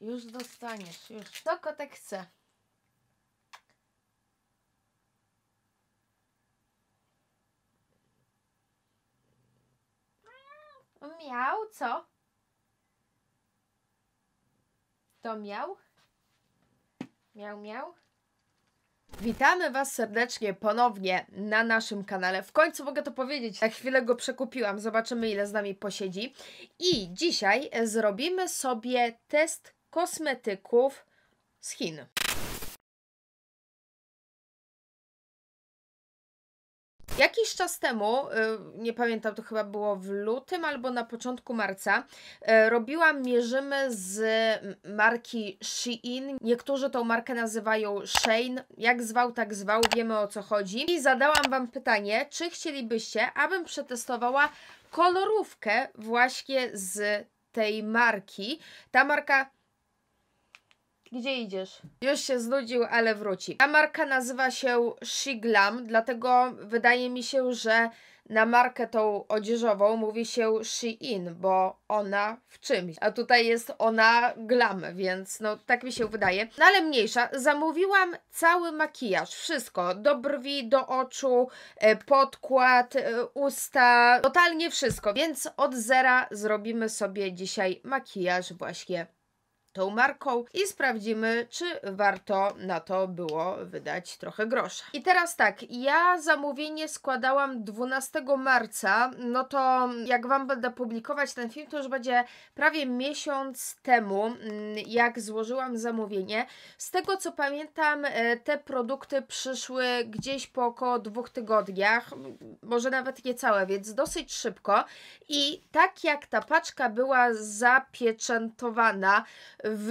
Już dostaniesz, już. Co kotek chce? Miał, co? To miał? Miał, miał? Witamy Was serdecznie ponownie na naszym kanale. W końcu mogę to powiedzieć. Na chwilę go przekupiłam, zobaczymy ile z nami posiedzi. I dzisiaj zrobimy sobie test kosmetyków z Chin. Jakiś czas temu, y, nie pamiętam, to chyba było w lutym albo na początku marca, y, robiłam mierzymy z marki Shein. Niektórzy tą markę nazywają Shane. Jak zwał, tak zwał, wiemy o co chodzi. I zadałam Wam pytanie, czy chcielibyście, abym przetestowała kolorówkę właśnie z tej marki. Ta marka gdzie idziesz? Już się znudził, ale wróci. Ta marka nazywa się Shiglam, dlatego wydaje mi się, że na markę tą odzieżową mówi się Shein, bo ona w czymś, a tutaj jest ona glam, więc no tak mi się wydaje. No ale mniejsza, zamówiłam cały makijaż, wszystko, do brwi, do oczu, e, podkład, e, usta, totalnie wszystko, więc od zera zrobimy sobie dzisiaj makijaż właśnie tą marką i sprawdzimy, czy warto na to było wydać trochę grosza. I teraz tak, ja zamówienie składałam 12 marca, no to jak Wam będę publikować ten film, to już będzie prawie miesiąc temu, mm, jak złożyłam zamówienie. Z tego co pamiętam, e, te produkty przyszły gdzieś po około dwóch tygodniach, może nawet nie całe, więc dosyć szybko. I tak jak ta paczka była zapieczętowana, w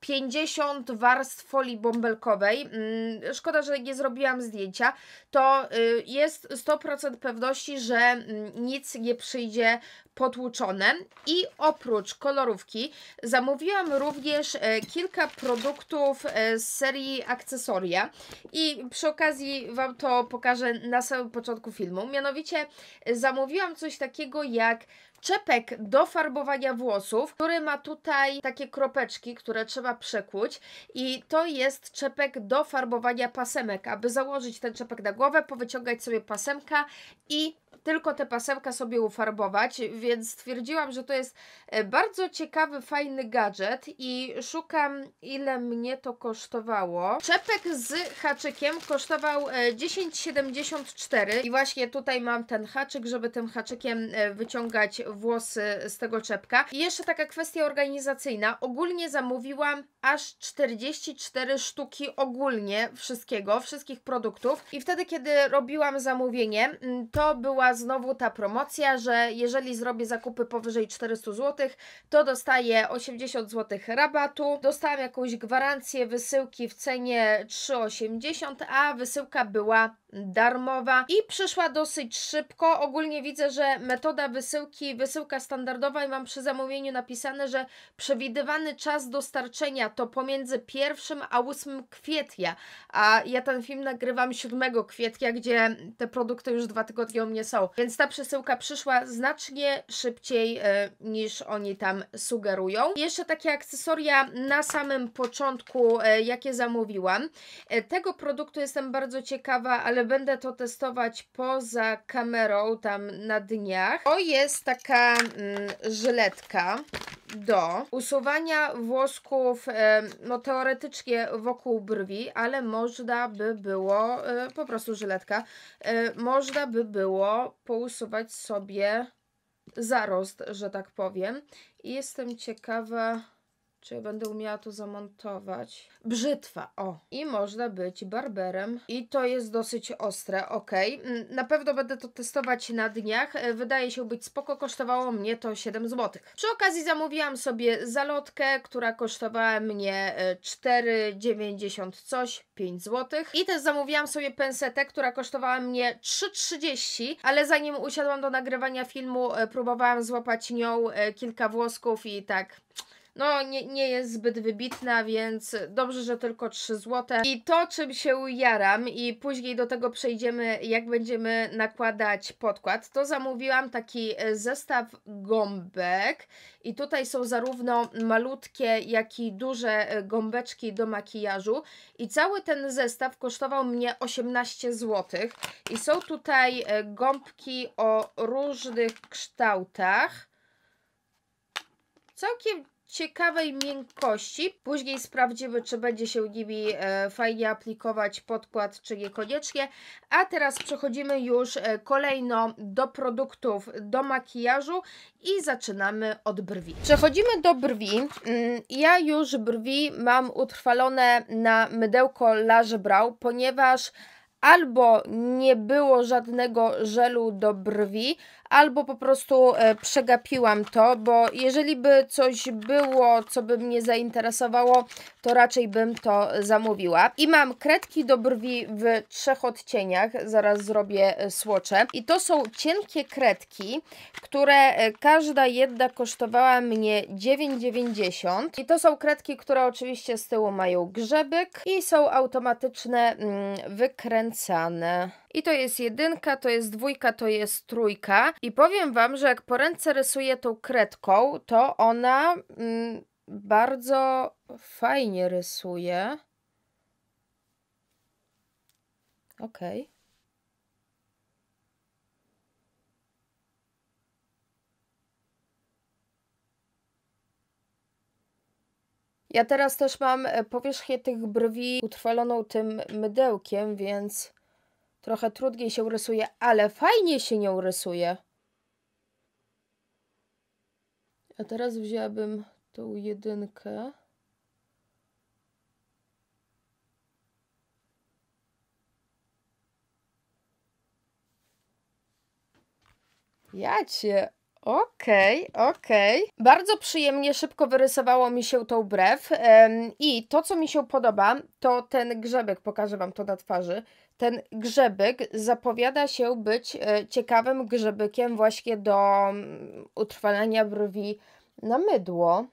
50 warstw folii bąbelkowej, mm, szkoda, że nie zrobiłam zdjęcia, to y, jest 100% pewności, że mm, nic nie przyjdzie potłuczone i oprócz kolorówki zamówiłam również e, kilka produktów e, z serii akcesoria i przy okazji Wam to pokażę na samym początku filmu, mianowicie e, zamówiłam coś takiego jak czepek do farbowania włosów, który ma tutaj takie kropeczki, które trzeba przekuć i to jest czepek do farbowania pasemek. Aby założyć ten czepek na głowę, powyciągać sobie pasemka i tylko te pasemka sobie ufarbować, więc stwierdziłam, że to jest e, bardzo ciekawy, fajny gadżet i szukam ile mnie to kosztowało. Czepek z haczykiem kosztował 10,74 e, i właśnie tutaj mam ten haczyk, żeby tym haczykiem e, wyciągać włosy z tego czepka. I jeszcze taka kwestia organizacyjna. Ogólnie zamówiłam aż 44 sztuki ogólnie wszystkiego, wszystkich produktów. I wtedy, kiedy robiłam zamówienie, mm, to była znowu ta promocja, że jeżeli zrobię zakupy powyżej 400 zł, to dostaję 80 zł rabatu. Dostałam jakąś gwarancję wysyłki w cenie 3,80, a wysyłka była darmowa i przyszła dosyć szybko. Ogólnie widzę, że metoda wysyłki, wysyłka standardowa i mam przy zamówieniu napisane, że przewidywany czas dostarczenia to pomiędzy 1 a 8 kwietnia, a ja ten film nagrywam 7 kwietnia, gdzie te produkty już dwa tygodnie u mnie są, więc ta przesyłka przyszła znacznie szybciej e, niż oni tam sugerują. jeszcze takie akcesoria na samym początku, e, jakie zamówiłam. E, tego produktu jestem bardzo ciekawa, ale ale będę to testować poza kamerą tam na dniach. To jest taka mm, żyletka do usuwania włosków, e, no teoretycznie wokół brwi, ale można by było, e, po prostu żyletka, e, można by było pousuwać sobie zarost, że tak powiem. I jestem ciekawa czy będę umiała tu zamontować? Brzytwa, o. I można być barberem. I to jest dosyć ostre, ok. Mm, na pewno będę to testować na dniach. E, wydaje się być spoko, kosztowało mnie to 7 zł. Przy okazji zamówiłam sobie zalotkę, która kosztowała mnie 4,90 e, coś, 5 zł. I też zamówiłam sobie pensetę, która kosztowała mnie 3,30, ale zanim usiadłam do nagrywania filmu, e, próbowałam złapać nią kilka włosków i tak no nie, nie jest zbyt wybitna, więc dobrze, że tylko 3 złote. I to, czym się jaram i później do tego przejdziemy, jak będziemy nakładać podkład, to zamówiłam taki e, zestaw gąbek i tutaj są zarówno malutkie, jak i duże e, gąbeczki do makijażu i cały ten zestaw kosztował mnie 18 zł i są tutaj e, gąbki o różnych kształtach całkiem ciekawej miękkości. Później sprawdzimy, czy będzie się nimi e, fajnie aplikować podkład, czy niekoniecznie. A teraz przechodzimy już e, kolejno do produktów do makijażu i zaczynamy od brwi. Przechodzimy do brwi. Mm, ja już brwi mam utrwalone na mydełko Large Brow, ponieważ albo nie było żadnego żelu do brwi, albo po prostu e, przegapiłam to, bo jeżeli by coś było, co by mnie zainteresowało, to raczej bym to zamówiła. I mam kredki do brwi w trzech odcieniach, zaraz zrobię e, słocze. I to są cienkie kredki, które e, każda jedna kosztowała mnie 9,90 i to są kredki, które oczywiście z tyłu mają grzebyk i są automatyczne mm, wykręcane. I to jest jedynka, to jest dwójka, to jest trójka. I powiem Wam, że jak po ręce rysuję tą kredką, to ona mm, bardzo fajnie rysuje. Okej. Okay. Ja teraz też mam e, powierzchnię tych brwi utrwaloną tym mydełkiem, więc Trochę trudniej się rysuje, ale fajnie się nią rysuje. A teraz wzięłabym tą jedynkę. Ja cię. Okej, okay, okej. Okay. Bardzo przyjemnie, szybko wyrysowało mi się tą brew. I to, co mi się podoba, to ten grzebek, pokażę Wam to na twarzy ten grzebyk zapowiada się być e, ciekawym grzebykiem właśnie do mm, utrwalania brwi na mydło.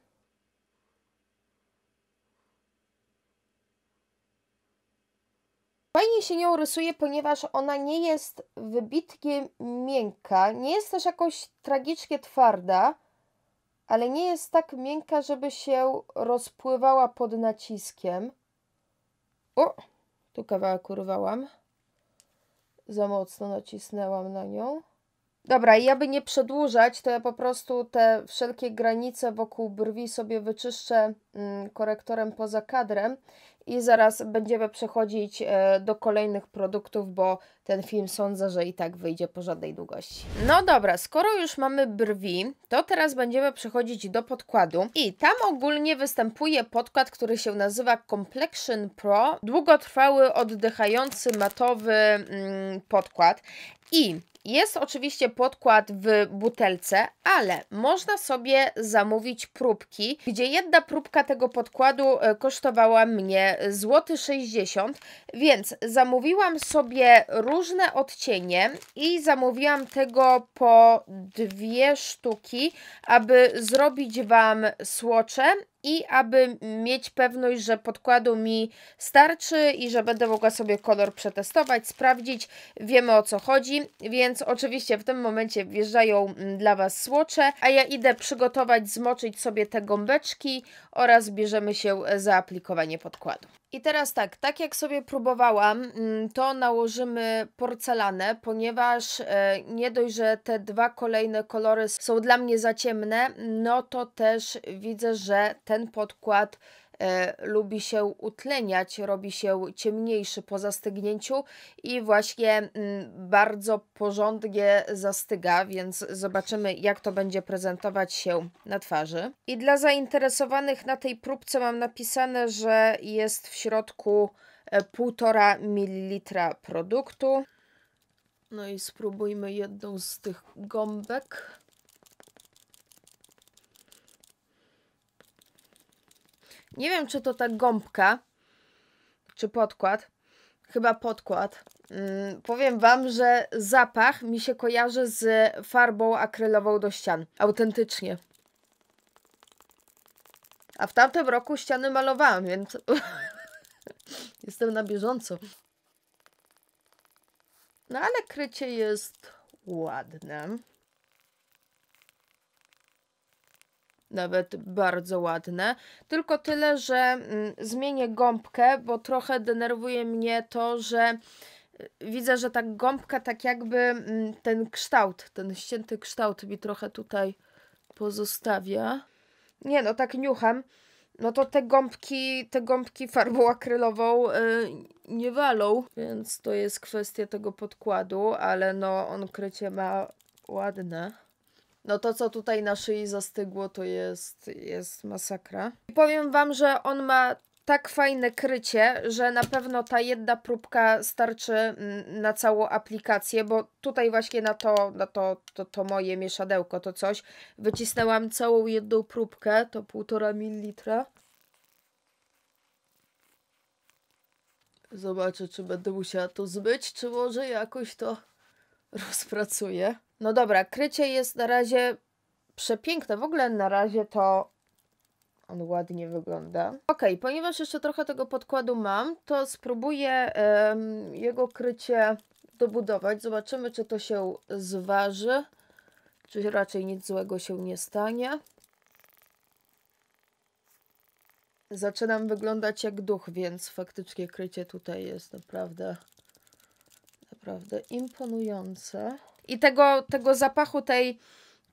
Fajnie się nią rysuje, ponieważ ona nie jest wybitnie miękka, nie jest też jakoś tragicznie twarda, ale nie jest tak miękka, żeby się rozpływała pod naciskiem. O! Tu kawałek kurwałam, Za mocno nacisnęłam na nią. Dobra, i aby nie przedłużać, to ja po prostu te wszelkie granice wokół brwi sobie wyczyszczę mm, korektorem poza kadrem i zaraz będziemy przechodzić e, do kolejnych produktów, bo ten film sądzę, że i tak wyjdzie po żadnej długości. No dobra, skoro już mamy brwi, to teraz będziemy przechodzić do podkładu i tam ogólnie występuje podkład, który się nazywa Complexion Pro, długotrwały, oddychający, matowy mm, podkład i jest oczywiście podkład w butelce, ale można sobie zamówić próbki, gdzie jedna próbka tego podkładu e, kosztowała mnie złoty 60, więc zamówiłam sobie różne odcienie i zamówiłam tego po dwie sztuki, aby zrobić Wam słocze i aby mieć pewność, że podkładu mi starczy i że będę mogła sobie kolor przetestować, sprawdzić, wiemy o co chodzi, więc oczywiście w tym momencie wjeżdżają mm, dla Was słocze, a ja idę przygotować, zmoczyć sobie te gąbeczki oraz bierzemy się e, za aplikowanie podkładu. I teraz tak, tak jak sobie próbowałam, mm, to nałożymy porcelanę, ponieważ e, nie dość, że te dwa kolejne kolory są dla mnie za ciemne, no to też widzę, że ten podkład E, lubi się utleniać, robi się ciemniejszy po zastygnięciu i właśnie mm, bardzo porządnie zastyga, więc zobaczymy jak to będzie prezentować się na twarzy. I dla zainteresowanych na tej próbce mam napisane, że jest w środku 1,5 e, ml produktu. No i spróbujmy jedną z tych gąbek. Nie wiem, czy to ta gąbka, czy podkład. Chyba podkład. Mm, powiem Wam, że zapach mi się kojarzy z farbą akrylową do ścian. Autentycznie. A w tamtym roku ściany malowałam, więc jestem na bieżąco. No ale krycie jest ładne. nawet bardzo ładne. Tylko tyle, że mm, zmienię gąbkę, bo trochę denerwuje mnie to, że y, widzę, że ta gąbka tak jakby mm, ten kształt, ten ścięty kształt mi trochę tutaj pozostawia. Nie no, tak niucham. No to te gąbki, te gąbki farbą akrylową yy, nie walą, więc to jest kwestia tego podkładu, ale no on krycie ma ładne. No to, co tutaj na szyi zastygło, to jest, jest masakra. I powiem wam, że on ma tak fajne krycie, że na pewno ta jedna próbka starczy mm, na całą aplikację, bo tutaj właśnie na to, na to, to, to moje mieszadełko, to coś, wycisnęłam całą jedną próbkę, to półtora mililitra. Zobaczę, czy będę musiała to zbyć, czy może jakoś to rozpracuję. No dobra, krycie jest na razie przepiękne. W ogóle na razie to on ładnie wygląda. Ok, ponieważ jeszcze trochę tego podkładu mam, to spróbuję jego krycie dobudować. Zobaczymy, czy to się zważy, czy raczej nic złego się nie stanie. Zaczynam wyglądać jak duch, więc faktycznie krycie tutaj jest naprawdę, naprawdę imponujące i tego, tego zapachu tej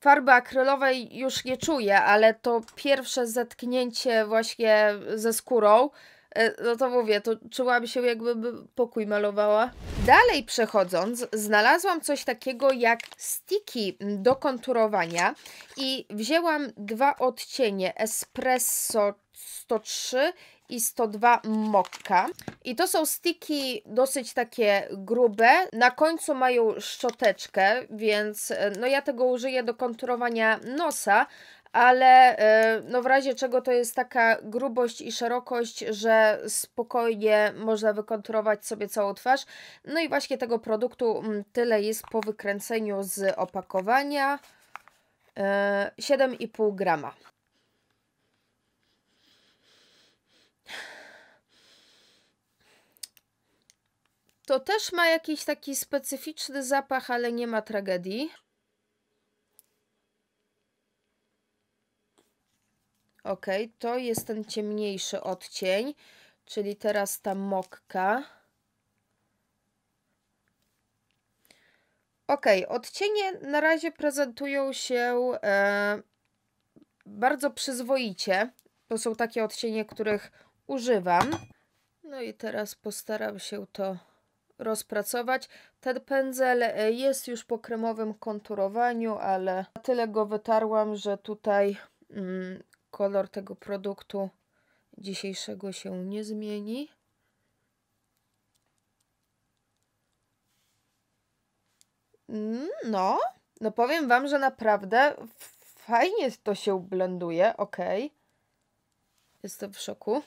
farby akrylowej już nie czuję, ale to pierwsze zetknięcie właśnie ze skórą, e, no to mówię, to czułam się jakby pokój malowała. Dalej przechodząc, znalazłam coś takiego jak sticky do konturowania i wzięłam dwa odcienie Espresso 103 i 102 mokka. I to są stiki dosyć takie grube. Na końcu mają szczoteczkę, więc e, no ja tego użyję do konturowania nosa, ale e, no w razie czego to jest taka grubość i szerokość, że spokojnie można wykonturować sobie całą twarz. No i właśnie tego produktu mm, tyle jest po wykręceniu z opakowania. 7,5 e, grama. To też ma jakiś taki specyficzny zapach, ale nie ma tragedii. Ok, to jest ten ciemniejszy odcień, czyli teraz ta mokka. Ok, odcienie na razie prezentują się e, bardzo przyzwoicie. To są takie odcienie, których używam. No i teraz postaram się to rozpracować. Ten pędzel e, jest już po kremowym konturowaniu, ale tyle go wytarłam, że tutaj mm, kolor tego produktu dzisiejszego się nie zmieni. Mm, no, no powiem Wam, że naprawdę fajnie to się blenduje, ok. Jestem w szoku.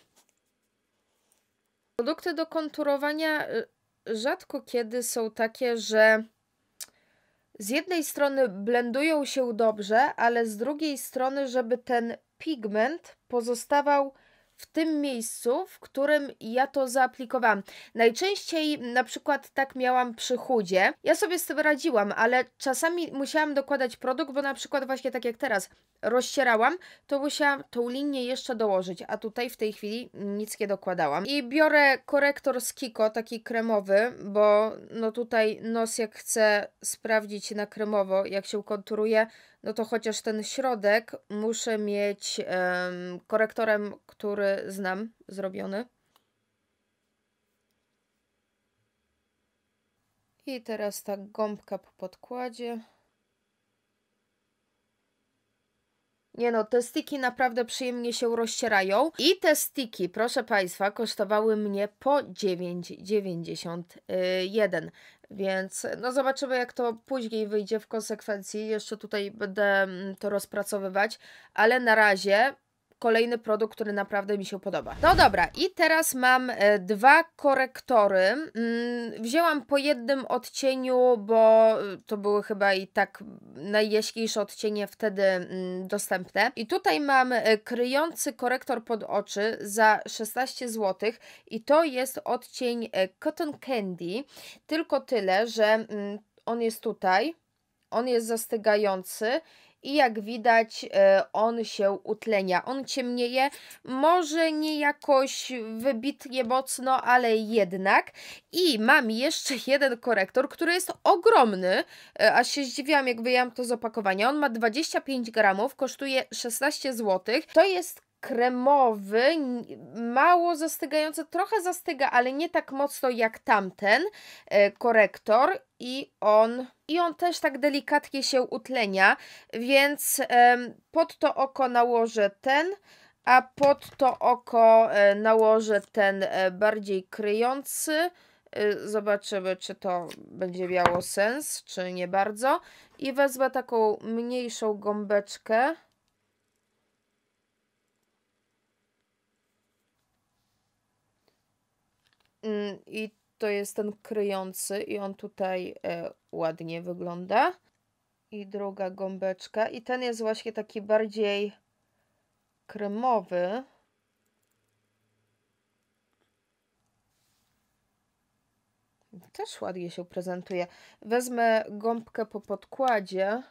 Produkty do konturowania y, rzadko kiedy są takie, że z jednej strony blendują się dobrze, ale z drugiej strony, żeby ten pigment pozostawał w tym miejscu, w którym ja to zaaplikowałam. Najczęściej na przykład tak miałam przy chudzie. Ja sobie z tym radziłam, ale czasami musiałam dokładać produkt, bo na przykład właśnie tak jak teraz rozcierałam, to musiałam tą linię jeszcze dołożyć, a tutaj w tej chwili nic nie dokładałam. I biorę korektor z Kiko, taki kremowy, bo no tutaj nos jak chcę sprawdzić na kremowo, jak się konturuje, no to chociaż ten środek muszę mieć um, korektorem, który znam, zrobiony. I teraz ta gąbka po podkładzie. Nie no, te stiki naprawdę przyjemnie się rozcierają. I te stiki, proszę Państwa, kosztowały mnie po 9,91. Więc no zobaczymy, jak to później wyjdzie w konsekwencji. Jeszcze tutaj będę mm, to rozpracowywać, ale na razie kolejny produkt, który naprawdę mi się podoba. No dobra, i teraz mam e, dwa korektory. Mm, wzięłam po jednym odcieniu, bo e, to były chyba i tak najjaśniejsze odcienie wtedy mm, dostępne. I tutaj mam e, kryjący korektor pod oczy za 16 zł i to jest odcień Cotton Candy. Tylko tyle, że mm, on jest tutaj, on jest zastygający i jak widać e, on się utlenia, on ciemnieje, może nie jakoś wybitnie mocno, ale jednak. I mam jeszcze jeden korektor, który jest ogromny, e, a się zdziwiłam jak wyjęłam to z opakowania, on ma 25 gramów, kosztuje 16 zł, to jest kremowy, mało zastygający, trochę zastyga, ale nie tak mocno jak tamten e, korektor i on, i on też tak delikatnie się utlenia, więc pod to oko nałożę ten, a pod to oko e, nałożę ten e, bardziej kryjący, Zobaczymy, czy to będzie miało sens, czy nie bardzo. I wezmę taką mniejszą gąbeczkę. Mm, I to jest ten kryjący i on tutaj e, ładnie wygląda. I druga gąbeczka. I ten jest właśnie taki bardziej kremowy. Też ładnie się prezentuje. Wezmę gąbkę po podkładzie.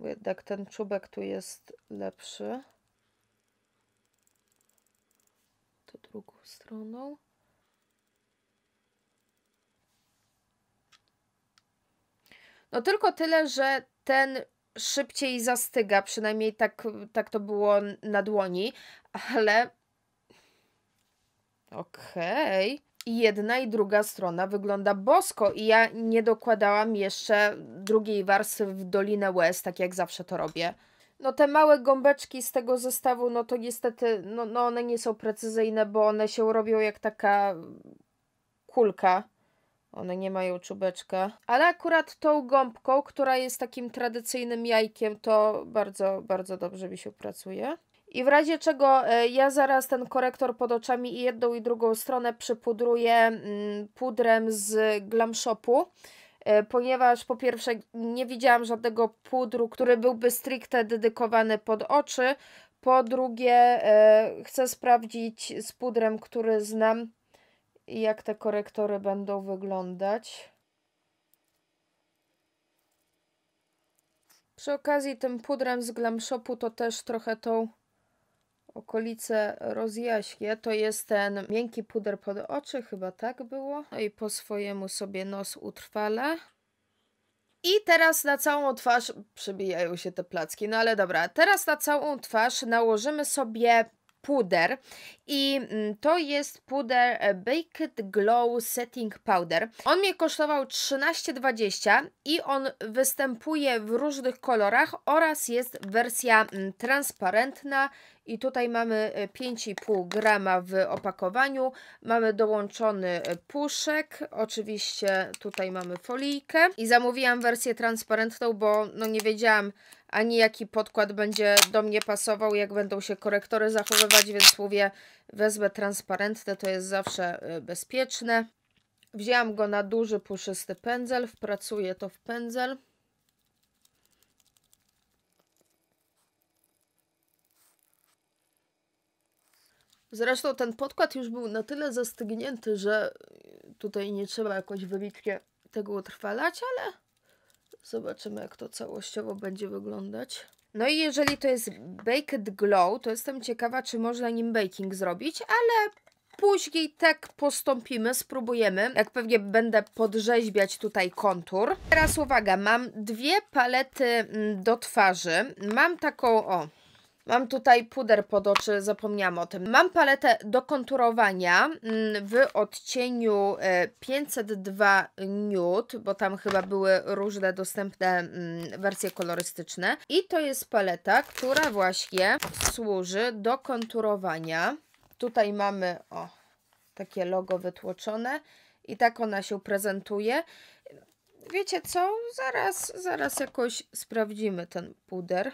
Bo jednak ten czubek tu jest lepszy. To drugą stroną. No tylko tyle, że ten szybciej zastyga, przynajmniej tak, tak to było na dłoni, ale. Okej. Okay. Jedna i druga strona wygląda bosko, i ja nie dokładałam jeszcze drugiej warstwy w Dolinę Łez, tak jak zawsze to robię. No te małe gąbeczki z tego zestawu, no to niestety, no, no one nie są precyzyjne, bo one się robią jak taka kulka one nie mają czubeczka. Ale akurat tą gąbką, która jest takim tradycyjnym jajkiem, to bardzo, bardzo dobrze mi się pracuje. I w razie czego e, ja zaraz ten korektor pod oczami i jedną i drugą stronę przypudruję mm, pudrem z Glam Shopu e, ponieważ po pierwsze nie widziałam żadnego pudru, który byłby stricte dedykowany pod oczy. Po drugie, e, chcę sprawdzić z pudrem, który znam, jak te korektory będą wyglądać. Przy okazji tym pudrem z Glam Shopu to też trochę tą okolice rozjaśnię. To jest ten miękki puder pod oczy, chyba tak było. No i po swojemu sobie nos utrwalę. I teraz na całą twarz, przybijają się te placki, no ale dobra, teraz na całą twarz nałożymy sobie puder i mm, to jest puder e, Baked Glow Setting Powder. On mnie kosztował 13,20 i on występuje w różnych kolorach oraz jest wersja mm, transparentna i tutaj mamy 5,5 e, grama w opakowaniu. Mamy dołączony e, puszek, oczywiście tutaj mamy folijkę i zamówiłam wersję transparentną, bo no nie wiedziałam ani jaki podkład będzie do mnie pasował, jak będą się korektory zachowywać, więc mówię, wezmę transparentne, to jest zawsze y, bezpieczne. Wzięłam go na duży, puszysty pędzel, wpracuję to w pędzel. Zresztą ten podkład już był na tyle zastygnięty, że y, tutaj nie trzeba jakoś wybitnie tego utrwalać, ale Zobaczymy, jak to całościowo będzie wyglądać. No i jeżeli to jest Baked Glow, to jestem ciekawa, czy można nim baking zrobić, ale później tak postąpimy, spróbujemy. Jak pewnie będę podrzeźbiać tutaj kontur. Teraz uwaga, mam dwie palety mm, do twarzy. Mam taką, o, Mam tutaj puder pod oczy, zapomniałam o tym. Mam paletę do konturowania mm, w odcieniu 502 e, Nude, bo tam chyba były różne dostępne mm, wersje kolorystyczne. I to jest paleta, która właśnie służy do konturowania. Tutaj mamy, o, takie logo wytłoczone i tak ona się prezentuje. Wiecie co? Zaraz, zaraz jakoś sprawdzimy ten puder.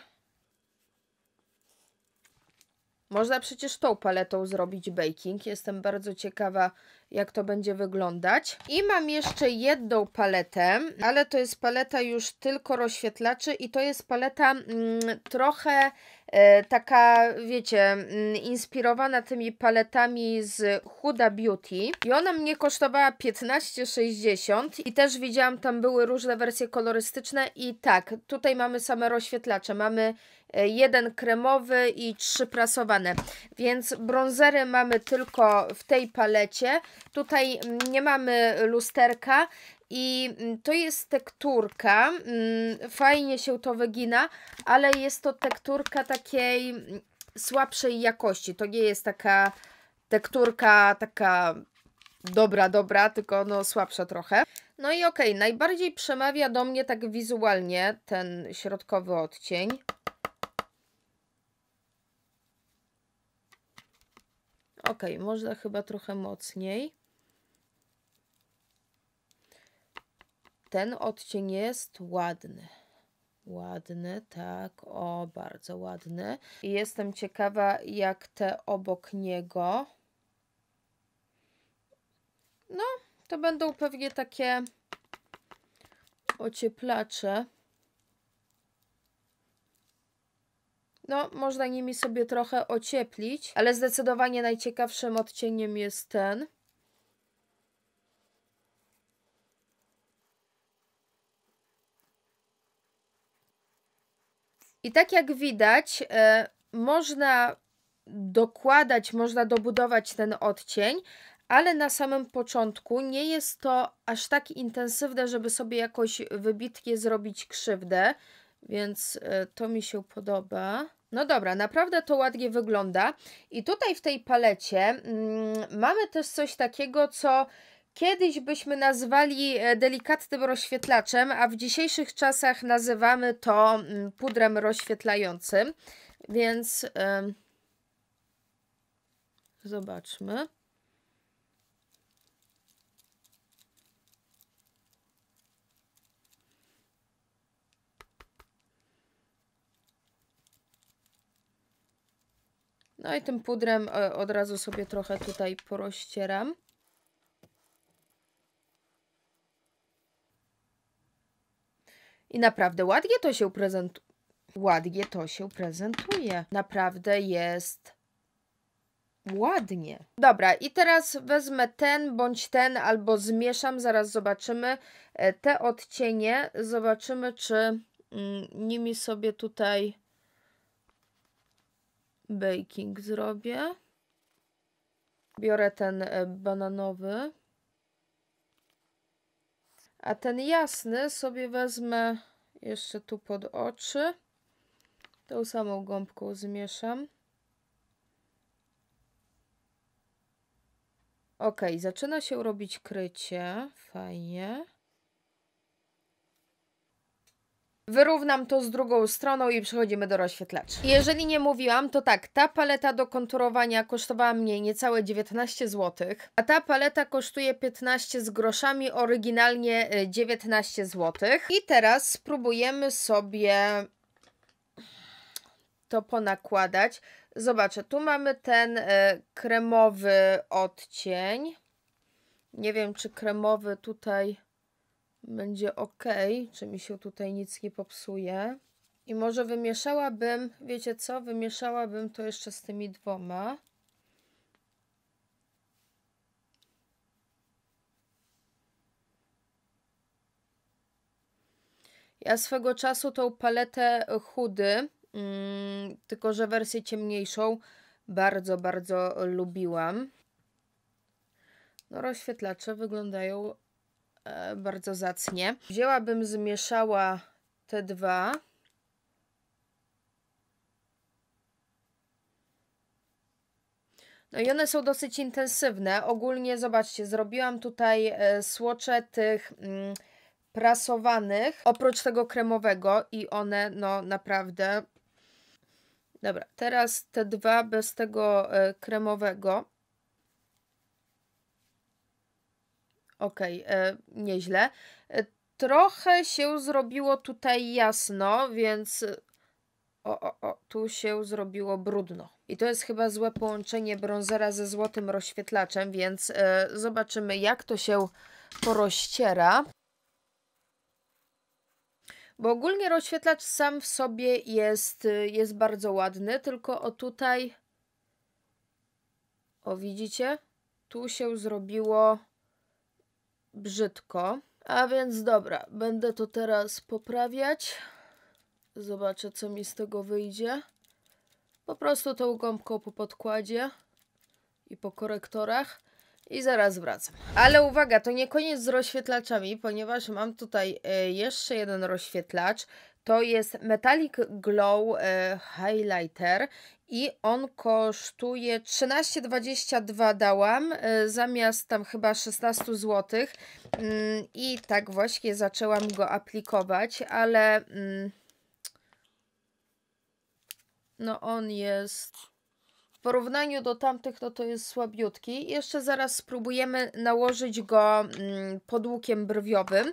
Można przecież tą paletą zrobić baking. Jestem bardzo ciekawa, jak to będzie wyglądać. I mam jeszcze jedną paletę, ale to jest paleta już tylko rozświetlaczy i to jest paleta mm, trochę E, taka, wiecie, mm, inspirowana tymi paletami z Huda Beauty i ona mnie kosztowała 15,60 i też widziałam, tam były różne wersje kolorystyczne i tak, tutaj mamy same rozświetlacze, mamy e, jeden kremowy i trzy prasowane, więc brązery mamy tylko w tej palecie, tutaj mm, nie mamy lusterka, i mm, to jest tekturka, mm, fajnie się to wygina, ale jest to tekturka takiej mm, słabszej jakości. To nie jest taka tekturka taka dobra, dobra, tylko no słabsza trochę. No i okej, okay, najbardziej przemawia do mnie tak wizualnie ten środkowy odcień. Okej, okay, można chyba trochę mocniej. Ten odcień jest ładny. Ładny, tak, o, bardzo ładny. I jestem ciekawa, jak te obok niego. No, to będą pewnie takie ocieplacze. No, można nimi sobie trochę ocieplić, ale zdecydowanie najciekawszym odcieniem jest ten. I tak jak widać, e, można dokładać, można dobudować ten odcień, ale na samym początku nie jest to aż tak intensywne, żeby sobie jakoś wybitnie zrobić krzywdę, więc e, to mi się podoba. No dobra, naprawdę to ładnie wygląda. I tutaj w tej palecie mm, mamy też coś takiego, co kiedyś byśmy nazwali e, delikatnym rozświetlaczem, a w dzisiejszych czasach nazywamy to mm, pudrem rozświetlającym. Więc yy, zobaczmy. No i tym pudrem e, od razu sobie trochę tutaj porościeram. I naprawdę ładnie to się prezentuje. Ładnie to się prezentuje. Naprawdę jest ładnie. Dobra, i teraz wezmę ten bądź ten, albo zmieszam, zaraz zobaczymy e, te odcienie. Zobaczymy, czy mm, nimi sobie tutaj baking zrobię. Biorę ten e, bananowy. A ten jasny sobie wezmę jeszcze tu pod oczy. Tą samą gąbką zmieszam. Ok, zaczyna się robić krycie. Fajnie. Wyrównam to z drugą stroną i przechodzimy do rozświetlacza. Jeżeli nie mówiłam, to tak, ta paleta do konturowania kosztowała mnie niecałe 19 zł, a ta paleta kosztuje 15 z groszami, oryginalnie 19 y, zł. I teraz spróbujemy sobie to ponakładać. Zobaczę, tu mamy ten y, kremowy odcień. Nie wiem, czy kremowy tutaj będzie ok, czy mi się tutaj nic nie popsuje. I może wymieszałabym, wiecie co, wymieszałabym to jeszcze z tymi dwoma. Ja swego czasu tą paletę chudy, mm, tylko że wersję ciemniejszą, bardzo, bardzo lubiłam. No, rozświetlacze wyglądają E, bardzo zacnie. Wzięłabym, zmieszała te dwa. No i one są dosyć intensywne. Ogólnie, zobaczcie, zrobiłam tutaj e, słocze tych mm, prasowanych, oprócz tego kremowego i one, no naprawdę... Dobra, teraz te dwa bez tego e, kremowego. Okej, okay, e, nieźle. E, trochę się zrobiło tutaj jasno, więc e, o, o, o, tu się zrobiło brudno. I to jest chyba złe połączenie brązera ze złotym rozświetlaczem, więc zobaczymy jak to się porościera. Bo ogólnie rozświetlacz sam w sobie jest, jest bardzo ładny, tylko o tutaj... O widzicie? Tu się zrobiło brzydko. A więc dobra, będę to teraz poprawiać. Zobaczę, co mi z tego wyjdzie. Po prostu tą gąbką po podkładzie i po korektorach. I zaraz wracam. Ale uwaga, to nie koniec z rozświetlaczami, ponieważ mam tutaj e, jeszcze jeden rozświetlacz. To jest Metallic Glow e, Highlighter i on kosztuje 13,22 dałam e, zamiast tam chyba 16 zł mm, i tak właśnie zaczęłam go aplikować, ale mm, no on jest w porównaniu do tamtych, no to jest słabiutki. Jeszcze zaraz spróbujemy nałożyć go podłukiem mm, pod łukiem brwiowym.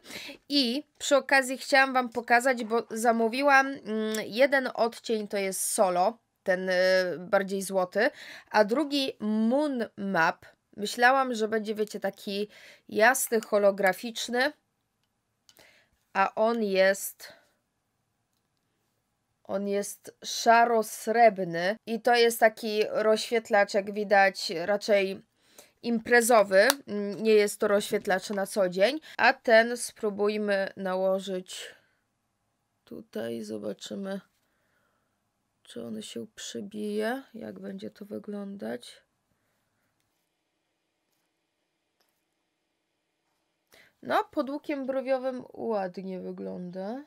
I przy okazji chciałam Wam pokazać, bo zamówiłam mm, jeden odcień, to jest solo, ten y, bardziej złoty, a drugi Moon Map. Myślałam, że będzie, wiecie, taki jasny, holograficzny, a on jest on jest szaro-srebrny i to jest taki rozświetlacz, jak widać, raczej imprezowy. Nie jest to rozświetlacz na co dzień. A ten spróbujmy nałożyć tutaj. Zobaczymy, czy on się przybije, jak będzie to wyglądać. No, pod łukiem browiowym ładnie wygląda.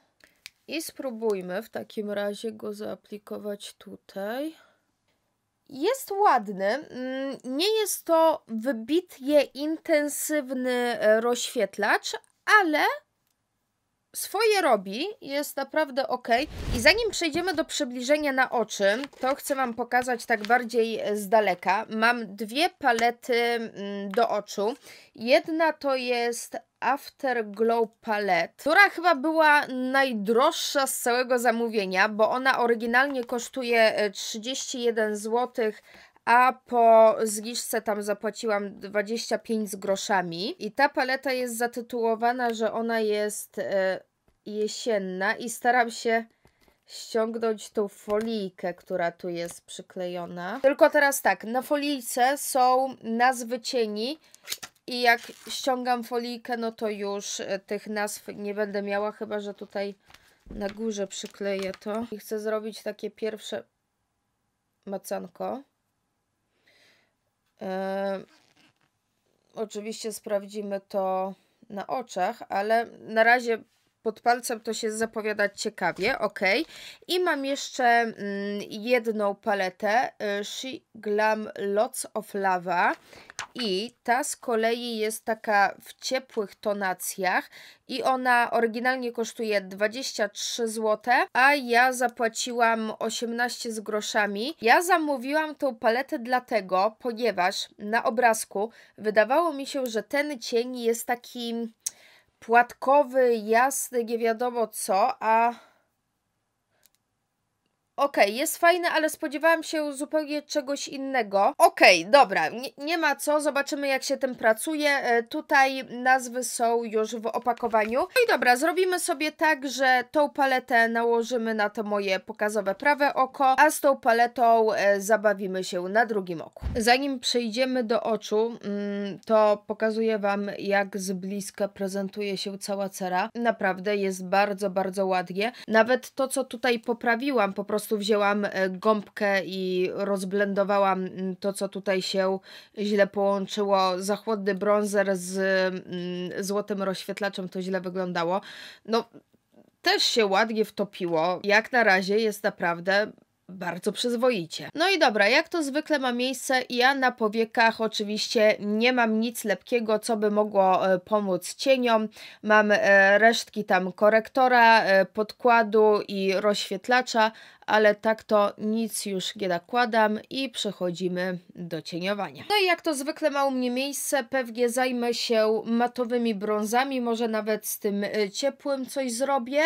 I spróbujmy w takim razie go zaaplikować tutaj. Jest ładny, mm, nie jest to wybitnie intensywny e, rozświetlacz, ale swoje robi, jest naprawdę ok. I zanim przejdziemy do przybliżenia na oczy, to chcę Wam pokazać tak bardziej e, z daleka. Mam dwie palety mm, do oczu. Jedna to jest Afterglow Palette, która chyba była najdroższa z całego zamówienia, bo ona oryginalnie kosztuje 31 e, zł, a po zniżce tam zapłaciłam 25 z groszami. I ta paleta jest zatytułowana, że ona jest e, jesienna i staram się ściągnąć tą folijkę, która tu jest przyklejona. Tylko teraz tak, na folijce są nazwy cieni i jak ściągam folijkę, no to już e, tych nazw nie będę miała, chyba że tutaj na górze przykleję to. I chcę zrobić takie pierwsze macanko. E, oczywiście sprawdzimy to na oczach, ale na razie pod palcem to się zapowiada ciekawie, ok. I mam jeszcze mm, jedną paletę y, She Glam Lots of Lava i ta z kolei jest taka w ciepłych tonacjach i ona oryginalnie kosztuje 23 zł, a ja zapłaciłam 18 z groszami. Ja zamówiłam tą paletę dlatego, ponieważ na obrazku wydawało mi się, że ten cień jest taki płatkowy, jasny, nie wiadomo co, a Okej, okay, jest fajny, ale spodziewałam się zupełnie czegoś innego. Okej, okay, dobra, nie, nie, ma co, zobaczymy jak się tym pracuje. E, tutaj nazwy są już w opakowaniu. No i dobra, zrobimy sobie tak, że tą paletę nałożymy na to moje pokazowe prawe oko, a z tą paletą e, zabawimy się na drugim oku. Zanim przejdziemy do oczu, mm, to pokazuję Wam jak z bliska prezentuje się cała cera. Naprawdę jest bardzo, bardzo ładnie. Nawet to, co tutaj poprawiłam po prostu prostu wzięłam e, gąbkę i rozblendowałam mm, to, co tutaj się źle połączyło. Za chłodny bronzer z mm, złotym rozświetlaczem to źle wyglądało. No, też się ładnie wtopiło. Jak na razie jest naprawdę bardzo przyzwoicie. No i dobra, jak to zwykle ma miejsce, ja na powiekach oczywiście nie mam nic lepkiego, co by mogło e, pomóc cieniom. Mam e, resztki tam korektora, podkładu i rozświetlacza, ale tak to nic już nie nakładam i przechodzimy do cieniowania. No i jak to zwykle ma u mnie miejsce, pewnie zajmę się matowymi brązami, może nawet z tym y, ciepłym coś zrobię.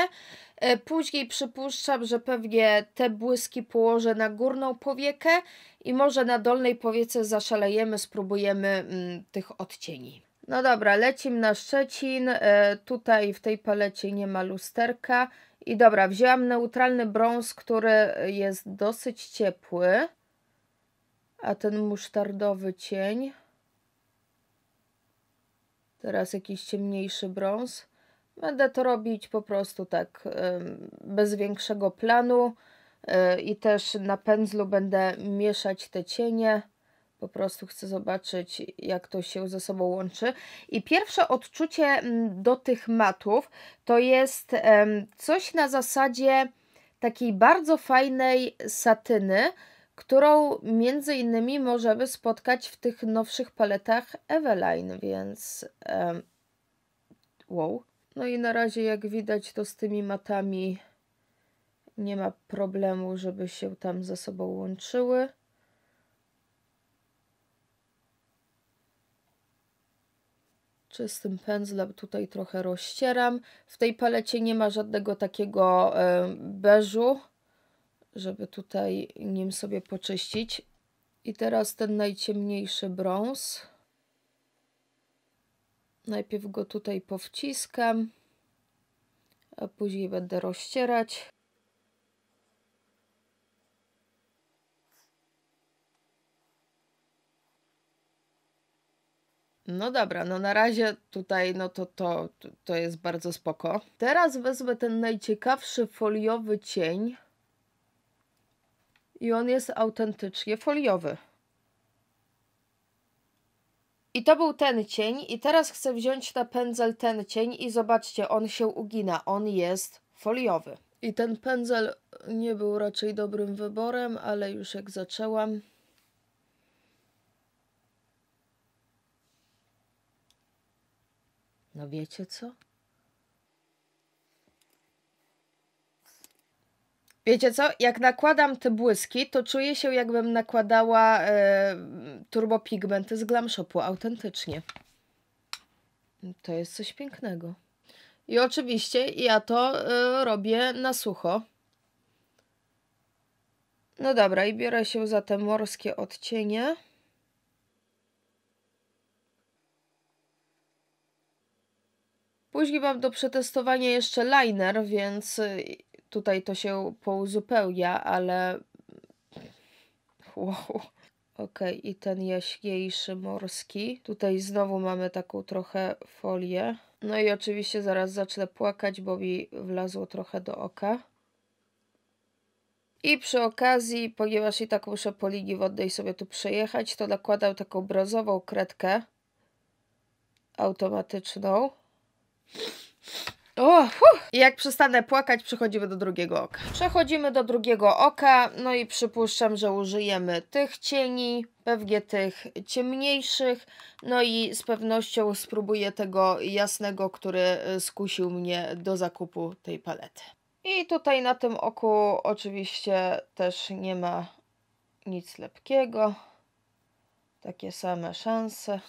Y, później przypuszczam, że pewnie te błyski położę na górną powiekę i może na dolnej powiece zaszalejemy, spróbujemy mm, tych odcieni. No dobra, lecimy na Szczecin. E, tutaj w tej palecie nie ma lusterka i dobra, wzięłam neutralny brąz, który jest dosyć ciepły. A ten musztardowy cień. Teraz jakiś ciemniejszy brąz. Będę to robić po prostu tak, bez większego planu. E, I też na pędzlu będę mieszać te cienie. Po prostu chcę zobaczyć, jak to się ze sobą łączy. I pierwsze odczucie mm, do tych matów to jest coś na zasadzie takiej bardzo fajnej satyny, którą między innymi możemy spotkać w tych nowszych paletach Eveline, więc wow. No i na razie jak widać to z tymi matami nie ma problemu, żeby się tam ze sobą łączyły. czystym pędzlem tutaj trochę rozcieram. W tej palecie nie ma żadnego takiego e, beżu, żeby tutaj nim sobie poczyścić. I teraz ten najciemniejszy brąz. Najpierw go tutaj powciskam, a później będę rozcierać. No dobra, no na razie tutaj no to, to, to jest bardzo spoko. Teraz wezmę ten najciekawszy foliowy cień i on jest autentycznie foliowy. I to był ten cień i teraz chcę wziąć na pędzel ten cień i zobaczcie, on się ugina, on jest foliowy. I ten pędzel nie był raczej dobrym wyborem, ale już jak zaczęłam, No wiecie co? Wiecie co? Jak nakładam te błyski, to czuję się jakbym nakładała e, turbopigmenty z Glam Shopu, autentycznie. To jest coś pięknego. I oczywiście ja to e, robię na sucho. No dobra, i biorę się za te morskie odcienie. Później mam do przetestowania jeszcze liner, więc y, tutaj to się pouzupełnia, ale... Mm, wow. Ok, i ten jaśniejszy morski. Tutaj znowu mamy taką trochę folię. No i oczywiście zaraz zacznę płakać, bo mi wlazło trochę do oka. I przy okazji, ponieważ i tak muszę po linii wodnej sobie tu przejechać, to nakładam taką brązową kredkę automatyczną. O, I jak przestanę płakać, przechodzimy do drugiego oka. Przechodzimy do drugiego oka, no i przypuszczam, że użyjemy tych cieni, pewnie tych ciemniejszych, no i z pewnością spróbuję tego jasnego, który y, skusił mnie do zakupu tej palety. I tutaj na tym oku oczywiście też nie ma nic lepkiego. Takie same szanse.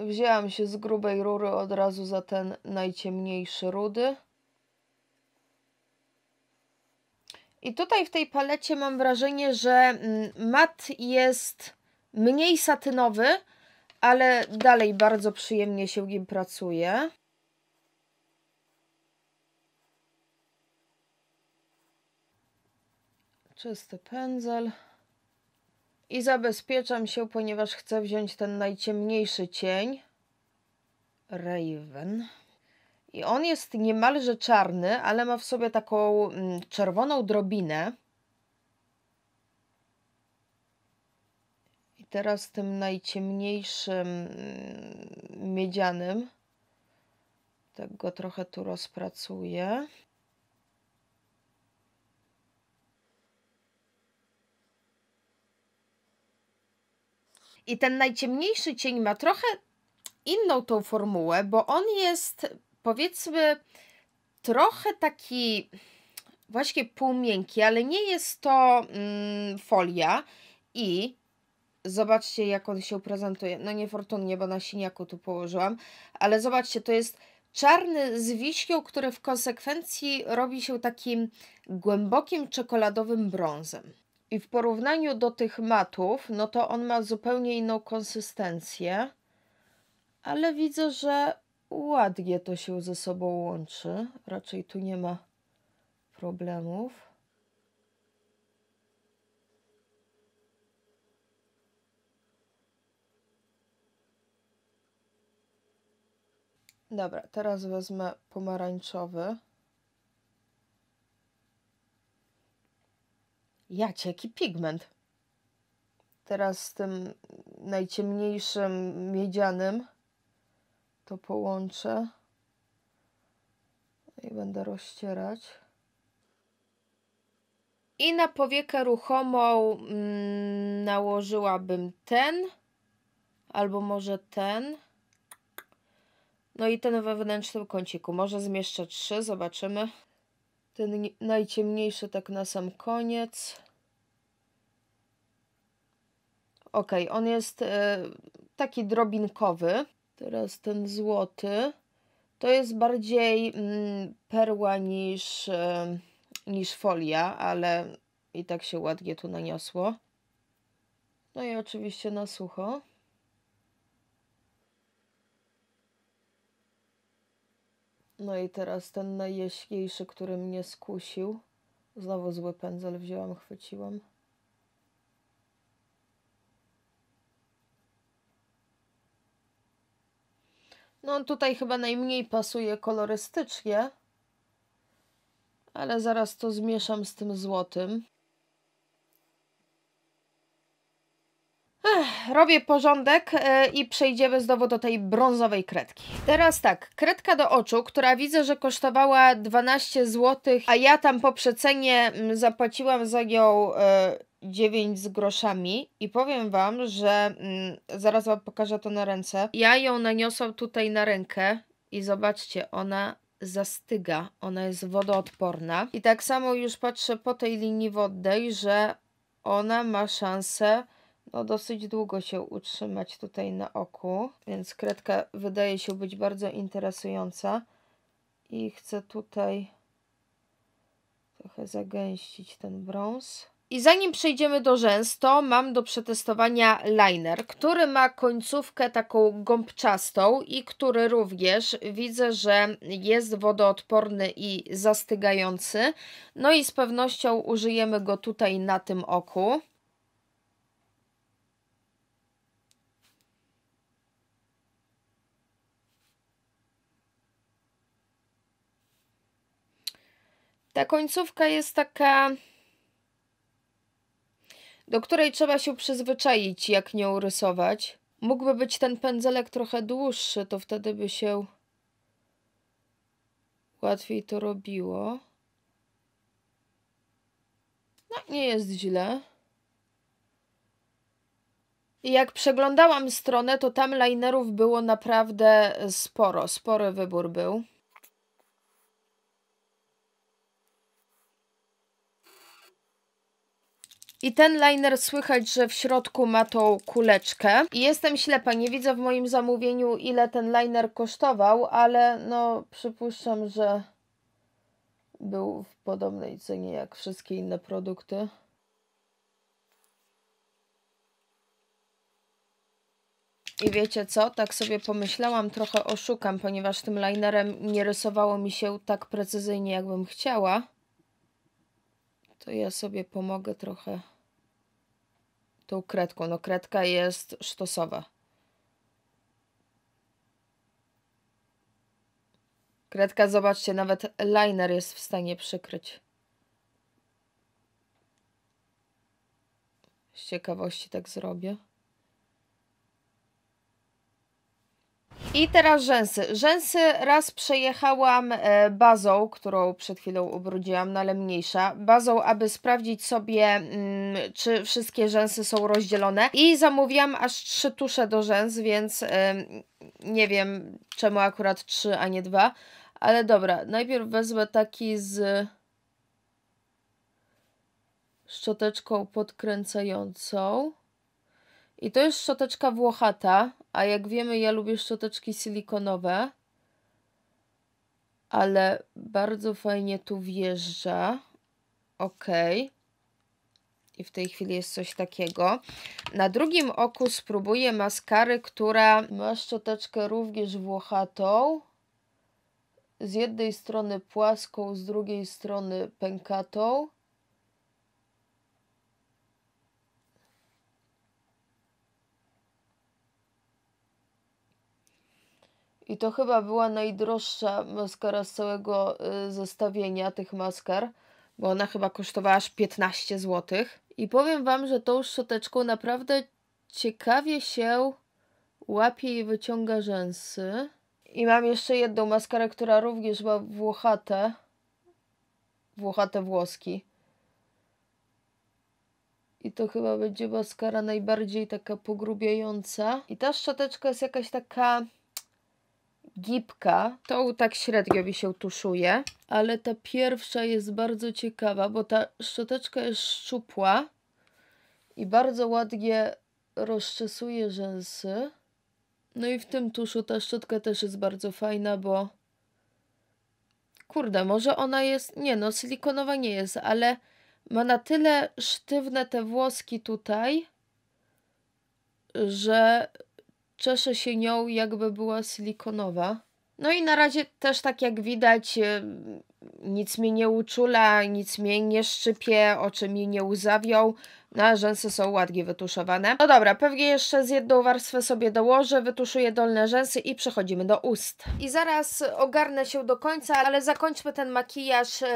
Wzięłam się z grubej rury od razu za ten najciemniejszy rudy. I tutaj w tej palecie mam wrażenie, że mm, mat jest mniej satynowy, ale dalej bardzo przyjemnie się nim pracuje. Czysty pędzel. I zabezpieczam się, ponieważ chcę wziąć ten najciemniejszy cień. Raven. I on jest niemalże czarny, ale ma w sobie taką mm, czerwoną drobinę. I teraz tym najciemniejszym mm, miedzianym. Tak go trochę tu rozpracuję. I ten najciemniejszy cień ma trochę inną tą formułę, bo on jest powiedzmy trochę taki właśnie półmiękki, ale nie jest to mm, folia i zobaczcie jak on się prezentuje. No niefortunnie, bo na siniaku tu położyłam, ale zobaczcie, to jest czarny z wiśnią, który w konsekwencji robi się takim głębokim czekoladowym brązem. I w porównaniu do tych matów, no to on ma zupełnie inną konsystencję, ale widzę, że ładnie to się ze sobą łączy. Raczej tu nie ma problemów. Dobra, teraz wezmę pomarańczowy. Jacie, jaki pigment. Teraz z tym najciemniejszym miedzianym to połączę i będę rozcierać. I na powiekę ruchomą mm, nałożyłabym ten, albo może ten. No i ten we w kąciku. Może zmieszczę trzy, zobaczymy. Ten najciemniejszy tak na sam koniec. Ok, on jest e, taki drobinkowy. Teraz ten złoty. To jest bardziej mm, perła niż, e, niż folia, ale i tak się ładnie tu naniosło. No i oczywiście na sucho. No i teraz ten najjaśniejszy, który mnie skusił. Znowu zły pędzel wzięłam, chwyciłam. No on tutaj chyba najmniej pasuje kolorystycznie. Ale zaraz to zmieszam z tym złotym. robię porządek e, i przejdziemy znowu do tej brązowej kredki. Teraz tak, kredka do oczu, która widzę, że kosztowała 12 zł, a ja tam po przecenie mm, zapłaciłam za nią 9 e, z groszami i powiem Wam, że mm, zaraz Wam pokażę to na ręce. Ja ją naniosłam tutaj na rękę i zobaczcie, ona zastyga, ona jest wodoodporna. I tak samo już patrzę po tej linii wodnej, że ona ma szansę no, dosyć długo się utrzymać tutaj na oku, więc kredka wydaje się być bardzo interesująca i chcę tutaj trochę zagęścić ten brąz. I zanim przejdziemy do rzęs, to mam do przetestowania liner, który ma końcówkę taką gąbczastą i który również widzę, że jest wodoodporny i zastygający. No i z pewnością użyjemy go tutaj na tym oku. Ta końcówka jest taka, do której trzeba się przyzwyczaić, jak nią rysować. Mógłby być ten pędzelek trochę dłuższy, to wtedy by się łatwiej to robiło. No, nie jest źle. I jak przeglądałam stronę, to tam linerów było naprawdę sporo, spory wybór był. I ten liner słychać, że w środku ma tą kuleczkę. I jestem ślepa, nie widzę w moim zamówieniu ile ten liner kosztował, ale no przypuszczam, że był w podobnej cenie jak wszystkie inne produkty. I wiecie co? Tak sobie pomyślałam, trochę oszukam, ponieważ tym linerem nie rysowało mi się tak precyzyjnie, jakbym chciała. To ja sobie pomogę trochę tą kredką. No kredka jest sztosowa. Kredka, zobaczcie, nawet liner jest w stanie przykryć. Z ciekawości tak zrobię. I teraz rzęsy. Rzęsy raz przejechałam e, bazą, którą przed chwilą ubrudziłam, no ale mniejsza, bazą, aby sprawdzić sobie, mm, czy wszystkie rzęsy są rozdzielone. I zamówiłam aż trzy tusze do rzęs, więc nie wiem czemu akurat trzy, a nie dwa. Ale dobra, najpierw wezmę taki z szczoteczką podkręcającą. I to jest szczoteczka włochata, a jak wiemy, ja lubię szczoteczki silikonowe. Ale bardzo fajnie tu wjeżdża. Ok. I w tej chwili jest coś takiego. Na drugim oku spróbuję maskary, która ma szczoteczkę również włochatą. Z jednej strony płaską, z drugiej strony pękatą. I to chyba była najdroższa maskara z całego y, zestawienia tych maskar, bo ona chyba kosztowała aż 15 zł. I powiem Wam, że tą szczoteczką naprawdę ciekawie się łapie i wyciąga rzęsy. I mam jeszcze jedną maskarę, która również ma włochate, włochate włoski. I to chyba będzie maskara najbardziej taka pogrubiająca. I ta szczoteczka jest jakaś taka gipka. Tą tak średnio mi się tuszuje. Ale ta pierwsza jest bardzo ciekawa, bo ta szczoteczka jest szczupła i bardzo ładnie rozczesuje rzęsy. No i w tym tuszu ta szczotka też jest bardzo fajna, bo... Kurde, może ona jest... Nie no, silikonowa nie jest, ale ma na tyle sztywne te włoski tutaj, że czesze się nią jakby była silikonowa. No i na razie też tak jak widać y, nic mnie nie uczula, nic mnie nie szczypie, oczy mi nie uzawią, Na no, rzęsy są ładnie wytuszowane. No dobra, pewnie jeszcze z jedną warstwę sobie dołożę, wytuszuję dolne rzęsy i przechodzimy do ust. I zaraz ogarnę się do końca, ale zakończmy ten makijaż yy,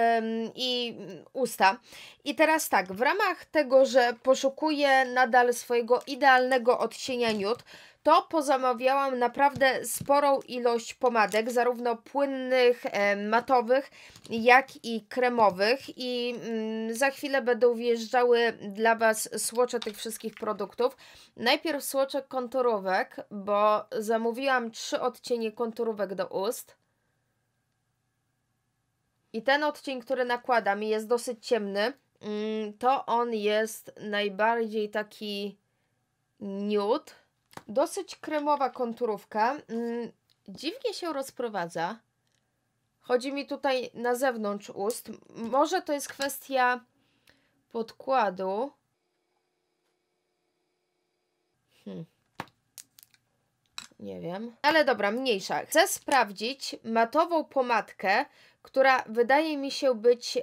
i usta. I teraz tak, w ramach tego, że poszukuję nadal swojego idealnego odcienia nude, to pozamawiałam naprawdę sporą ilość pomadek, zarówno płynnych, e, matowych, jak i kremowych i mm, za chwilę będą wjeżdżały dla Was słocze tych wszystkich produktów. Najpierw słoczek konturówek, bo zamówiłam trzy odcienie konturówek do ust. I ten odcień, który nakładam jest dosyć ciemny, mm, to on jest najbardziej taki nude, Dosyć kremowa konturówka. Mm, dziwnie się rozprowadza. Chodzi mi tutaj na zewnątrz ust. Może to jest kwestia podkładu. Hmm. Nie wiem. Ale dobra, mniejsza. Chcę sprawdzić matową pomadkę, która wydaje mi się być e,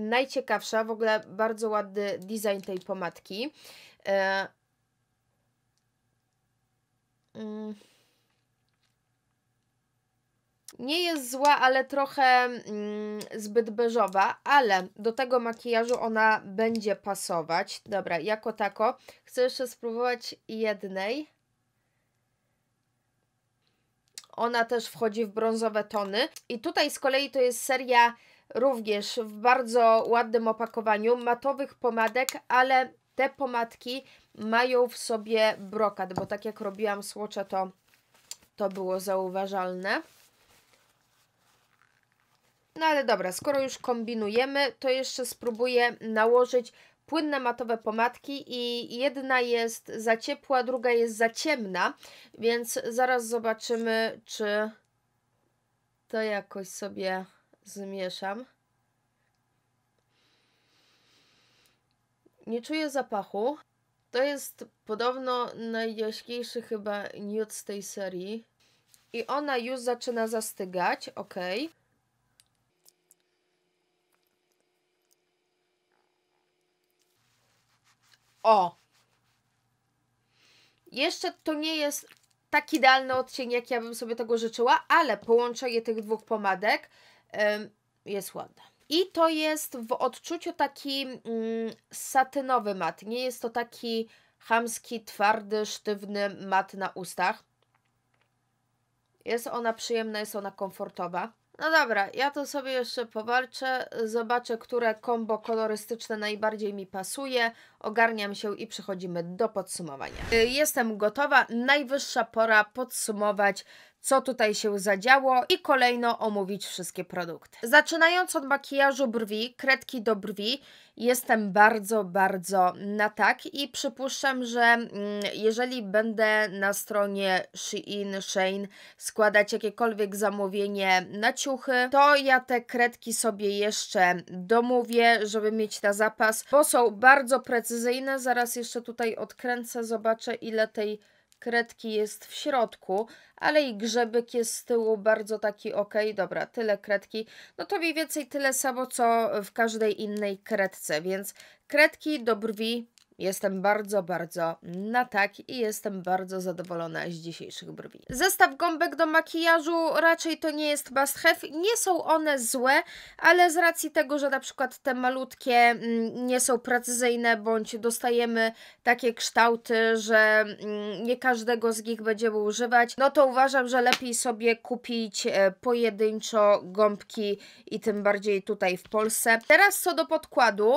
najciekawsza. W ogóle bardzo ładny design tej pomadki. E, Mm. nie jest zła, ale trochę mm, zbyt beżowa, ale do tego makijażu ona będzie pasować. Dobra, jako tako. Chcę jeszcze spróbować jednej. Ona też wchodzi w brązowe tony. I tutaj z kolei to jest seria również w bardzo ładnym opakowaniu matowych pomadek, ale te pomadki mają w sobie brokat, bo tak jak robiłam słocze, to, to było zauważalne. No ale dobra, skoro już kombinujemy, to jeszcze spróbuję nałożyć płynne matowe pomadki i jedna jest za ciepła, druga jest za ciemna, więc zaraz zobaczymy, czy to jakoś sobie zmieszam. Nie czuję zapachu. To jest podobno najjaśniejszy chyba niut z tej serii. I ona już zaczyna zastygać, ok. O! Jeszcze to nie jest tak idealny odcień, jak ja bym sobie tego życzyła, ale połączenie tych dwóch pomadek jest ładne. I to jest w odczuciu taki mm, satynowy mat. Nie jest to taki chamski, twardy, sztywny mat na ustach. Jest ona przyjemna, jest ona komfortowa. No dobra, ja to sobie jeszcze powalczę, zobaczę, które kombo kolorystyczne najbardziej mi pasuje, ogarniam się i przechodzimy do podsumowania. Y, jestem gotowa, najwyższa pora podsumować co tutaj się zadziało i kolejno omówić wszystkie produkty. Zaczynając od makijażu brwi, kredki do brwi, jestem bardzo, bardzo na tak i przypuszczam, że mm, jeżeli będę na stronie Shein, Shane składać jakiekolwiek zamówienie na ciuchy, to ja te kredki sobie jeszcze domówię, żeby mieć na zapas, bo są bardzo precyzyjne. Zaraz jeszcze tutaj odkręcę, zobaczę ile tej kredki jest w środku, ale i grzebyk jest z tyłu bardzo taki ok, dobra, tyle kredki, no to mniej więcej tyle samo, co w każdej innej kredce, więc kredki do brwi Jestem bardzo, bardzo na tak i jestem bardzo zadowolona z dzisiejszych brwi. Zestaw gąbek do makijażu raczej to nie jest must have. Nie są one złe, ale z racji tego, że na przykład te malutkie mm, nie są precyzyjne, bądź dostajemy takie kształty, że mm, nie każdego z nich będziemy używać, no to uważam, że lepiej sobie kupić e, pojedynczo gąbki i tym bardziej tutaj w Polsce. Teraz co do podkładu,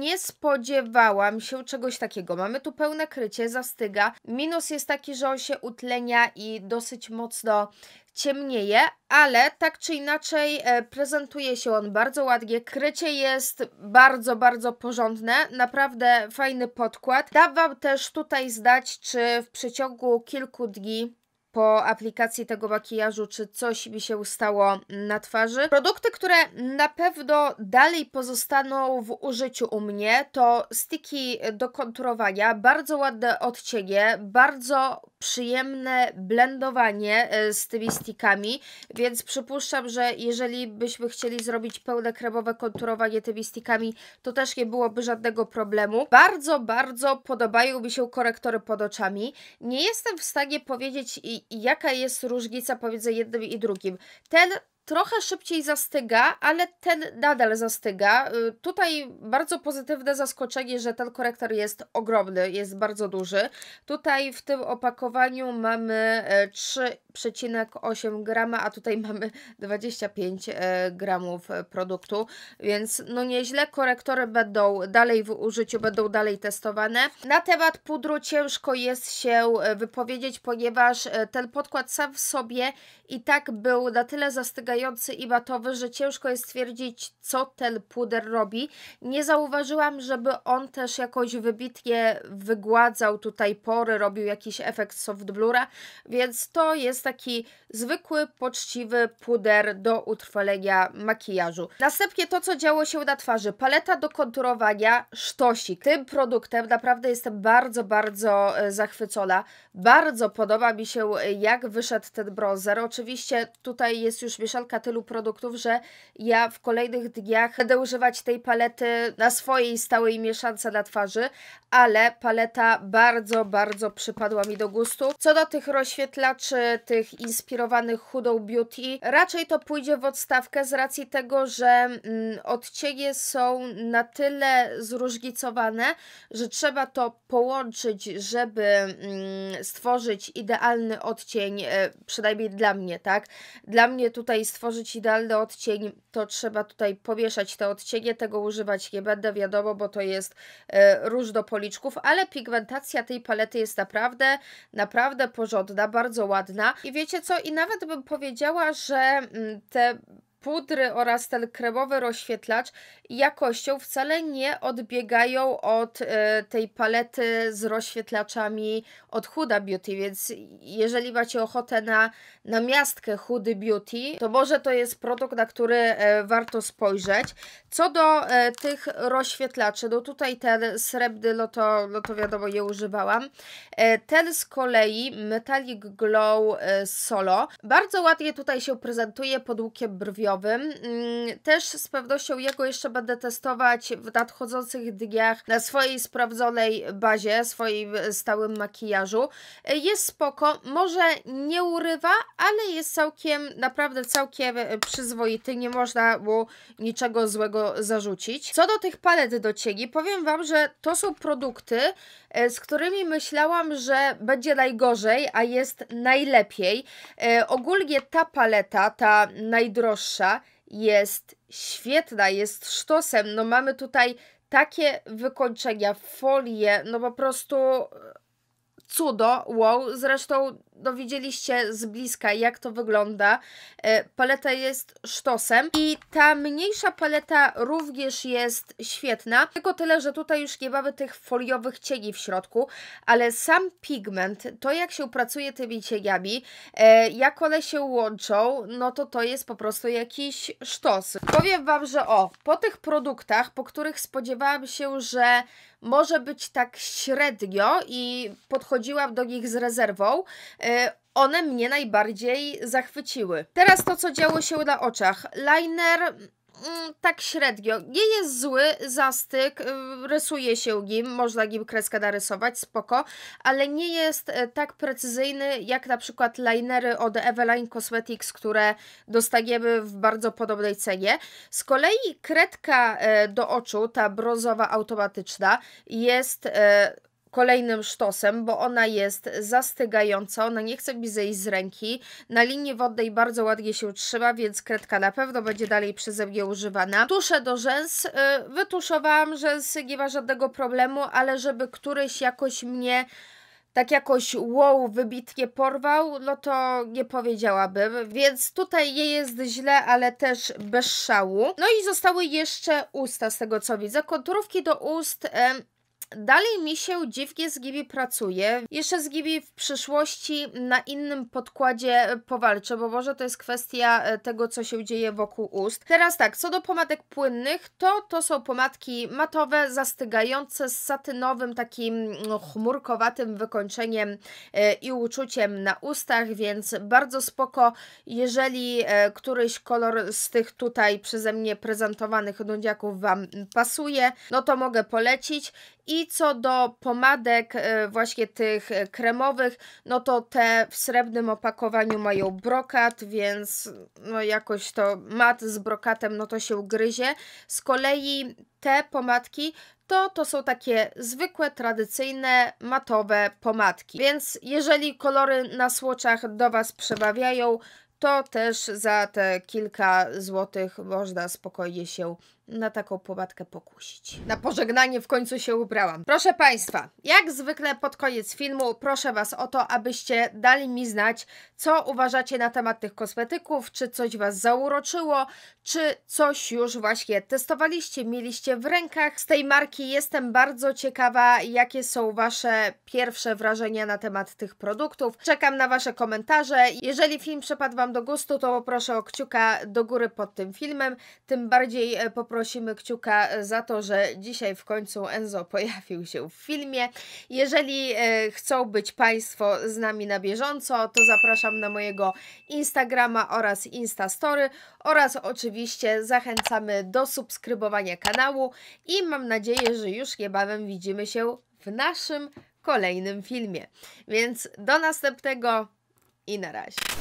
nie spodziewałam się, czegoś takiego. Mamy tu pełne krycie, zastyga. Minus jest taki, że on się utlenia i dosyć mocno ciemnieje, ale tak czy inaczej e, prezentuje się on bardzo ładnie. Krycie jest bardzo, bardzo porządne, naprawdę fajny podkład. Da Wam też tutaj zdać, czy w przeciągu kilku dni po aplikacji tego makijażu, czy coś mi się stało na twarzy. Produkty, które na pewno dalej pozostaną w użyciu u mnie, to styki do konturowania, bardzo ładne odcienie, bardzo przyjemne blendowanie e, z tymi stikami, więc przypuszczam, że jeżeli byśmy chcieli zrobić pełne kremowe konturowanie tymi stikami, to też nie byłoby żadnego problemu. Bardzo, bardzo podobają mi się korektory pod oczami. Nie jestem w stanie powiedzieć, jaka jest różnica pomiędzy jednym i drugim. Ten trochę szybciej zastyga, ale ten nadal zastyga. Y, tutaj bardzo pozytywne zaskoczenie, że ten korektor jest ogromny, jest bardzo duży. Tutaj w tym opakowaniu mamy 3 e, 0,8 grama, a tutaj mamy 25 e, gramów e, produktu, więc no nieźle. Korektory będą dalej w użyciu, będą dalej testowane. Na temat pudru ciężko jest się e, wypowiedzieć, ponieważ ten podkład sam w sobie i tak był na tyle zastygający i batowy, że ciężko jest stwierdzić, co ten puder robi. Nie zauważyłam, żeby on też jakoś wybitnie wygładzał tutaj pory, robił jakiś efekt soft blura, więc to jest taki zwykły, poczciwy puder do utrwalenia makijażu. Następnie to, co działo się na twarzy. Paleta do konturowania, sztosik. Tym produktem naprawdę jestem bardzo, bardzo e, zachwycona. Bardzo podoba mi się, e, jak wyszedł ten bronzer. Oczywiście tutaj jest już mieszanka tylu produktów, że ja w kolejnych dniach będę używać tej palety na swojej stałej mieszance na twarzy, ale paleta bardzo, bardzo przypadła mi do gustu. Co do tych rozświetlaczy, tych tych inspirowanych chudą beauty, raczej to pójdzie w odstawkę z racji tego, że mm, odcienie są na tyle zróżnicowane, że trzeba to połączyć, żeby mm, stworzyć idealny odcień, e, przynajmniej dla mnie, tak? Dla mnie tutaj stworzyć idealny odcień, to trzeba tutaj pomieszać te odcienie, tego używać nie będę, wiadomo, bo to jest e, róż do policzków, ale pigmentacja tej palety jest naprawdę, naprawdę porządna, bardzo ładna. I wiecie co? I nawet bym powiedziała, że mm, te pudry oraz ten kremowy rozświetlacz jakością wcale nie odbiegają od e, tej palety z rozświetlaczami od Huda Beauty, więc jeżeli macie ochotę na, na miastkę Huda Beauty, to może to jest produkt, na który e, warto spojrzeć. Co do e, tych rozświetlaczy, no tutaj ten srebrny, no to, no to wiadomo, je używałam. Ten z kolei Metallic Glow Solo bardzo ładnie tutaj się prezentuje pod łukiem brwiowym rowerowym. Mm, też z pewnością jego jeszcze będę testować w nadchodzących dniach na swojej sprawdzonej bazie, swoim stałym makijażu. Jest spoko, może nie urywa, ale jest całkiem, naprawdę całkiem e, przyzwoity, nie można mu niczego złego zarzucić. Co do tych palet do cieni, powiem Wam, że to są produkty, e, z którymi myślałam, że będzie najgorzej, a jest najlepiej. E, ogólnie ta paleta, ta najdroższa, jest świetna, jest sztosem. No mamy tutaj takie wykończenia, folie, no po prostu e, cudo, wow, zresztą no widzieliście z bliska, jak to wygląda. E, paleta jest sztosem i ta mniejsza paleta również jest świetna, tylko tyle, że tutaj już nie mamy tych foliowych cieni w środku, ale sam pigment, to jak się pracuje tymi cieniami, e, jak one się łączą, no to to jest po prostu jakiś sztos. Powiem Wam, że o, po tych produktach, po których spodziewałam się, że może być tak średnio i podchodziłam do nich z rezerwą, e, E, one mnie najbardziej zachwyciły. Teraz to, co działo się na oczach. Liner mm, tak średnio. Nie jest zły zastyk, y, rysuje się nim, można nim kreskę narysować, spoko, ale nie jest e, tak precyzyjny jak na przykład linery od Eveline Cosmetics, które dostaniemy w bardzo podobnej cenie. Z kolei kredka e, do oczu, ta brązowa automatyczna, jest kolejnym sztosem, bo ona jest zastygająca, ona nie chce mi zejść z ręki. Na linii wodnej bardzo ładnie się trzyma, więc kredka na pewno będzie dalej przeze mnie używana. Tuszę do rzęs, y, wytuszowałam rzęsy, nie ma żadnego problemu, ale żeby któryś jakoś mnie tak jakoś wow, wybitnie porwał, no to nie powiedziałabym. Więc tutaj nie jest źle, ale też bez szału. No i zostały jeszcze usta, z tego co widzę. Konturówki do ust dalej mi się dziwnie z Gibi pracuje. Jeszcze z Gibi w przyszłości na innym podkładzie e, powalczę, bo może to jest kwestia e, tego, co się dzieje wokół ust. Teraz tak, co do pomadek płynnych, to to są pomadki matowe, zastygające z satynowym, takim no, chmurkowatym wykończeniem e, i uczuciem na ustach, więc bardzo spoko, jeżeli któryś kolor z tych tutaj przeze mnie prezentowanych nudziaków Wam pasuje, no to mogę polecić i co do pomadek e, właśnie tych e, kremowych, no to te w srebrnym opakowaniu mają brokat, więc no jakoś to mat z brokatem, no to się ugryzie. Z kolei te pomadki to to są takie zwykłe, tradycyjne, matowe pomadki. Więc jeżeli kolory na słoczach do Was przebawiają, to też za te kilka złotych można spokojnie się na taką pułapkę pokusić. Na pożegnanie w końcu się ubrałam. Proszę Państwa, jak zwykle pod koniec filmu proszę Was o to, abyście dali mi znać, co uważacie na temat tych kosmetyków, czy coś Was zauroczyło, czy coś już właśnie testowaliście, mieliście w rękach. Z tej marki jestem bardzo ciekawa, jakie są Wasze pierwsze wrażenia na temat tych produktów. Czekam na Wasze komentarze. Jeżeli film przypadł Wam do gustu, to poproszę o kciuka do góry pod tym filmem, tym bardziej e, po prosimy kciuka e, za to, że dzisiaj w końcu Enzo pojawił się w filmie. Jeżeli e, chcą być Państwo z nami na bieżąco, to zapraszam na mojego Instagrama oraz Instastory oraz oczywiście zachęcamy do subskrybowania kanału i mam nadzieję, że już niebawem widzimy się w naszym kolejnym filmie. Więc do następnego i na razie.